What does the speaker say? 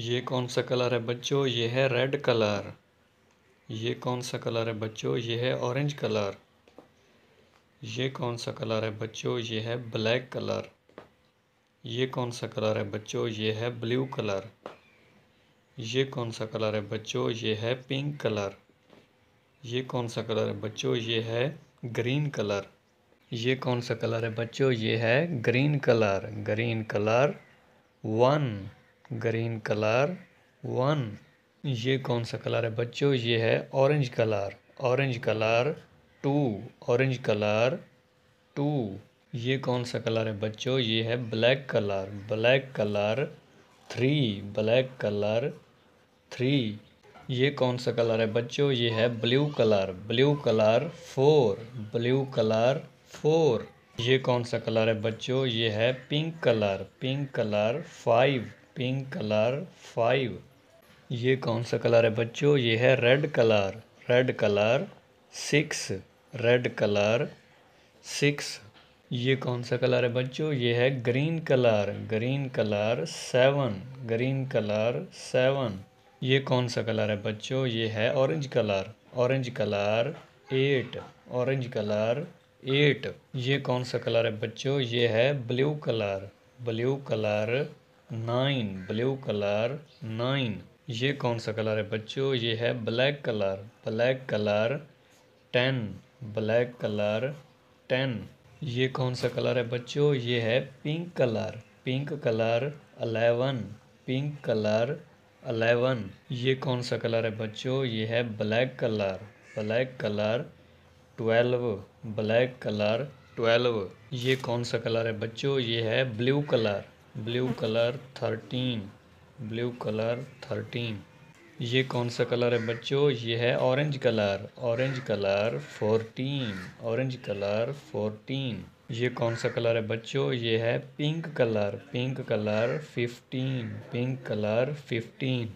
ये कौन सा कलर है बच्चों ये है रेड कलर ये कौन सा कलर है बच्चों ये है ऑरेंज कलर ये कौन सा कलर है बच्चों ये है ब्लैक कलर ये कौन सा कलर है बच्चों ये है ब्लू कलर ये कौन सा कलर है बच्चों ये है पिंक कलर ये कौन सा कलर है बच्चों ये है ग्रीन कलर ये कौन सा कलर है बच्चों ये है green colour green colour one green colour one ये कौन सा कलर है बच्चों ये है orange colour orange colour two orange colour two ये कौन सा कलर है बच्चों ये है black colour black colour three black colour three ये कौन सा कलर है बच्चों ये है blue colour blue colour four blue colour four ये कौन सा कलर है बच्चों ये है pink colour pink colour five pink colour five ये कौन सा कलर है बच्चों ये है red colour red colour six red colour six ये कौन सा कलर है बच्चों ये है green colour green colour seven green colour seven ये कौन सा कलर है बच्चों ये है orange colour orange colour eight orange colour eight ये कौन सा कलर है बच्चों ये है blue colour blue colour nine blue colour nine ये कौन सा कलर है बच्चों ये है black colour black colour ten black colour ten ये कौन सा कलर है बच्चों ये है pink colour pink colour eleven pink colour eleven ये कौन सा कलर है बच्चों ये है black colour black colour twelve black colour twelve ये कौन सा कलर है बच्चों ये है blue colour blue colour thirteen blue colour thirteen ये कौन सा कलर है बच्चों ये है orange colour orange colour fourteen orange colour fourteen ये कौन सा कलर है बच्चों ये है pink colour pink colour fifteen pink colour fifteen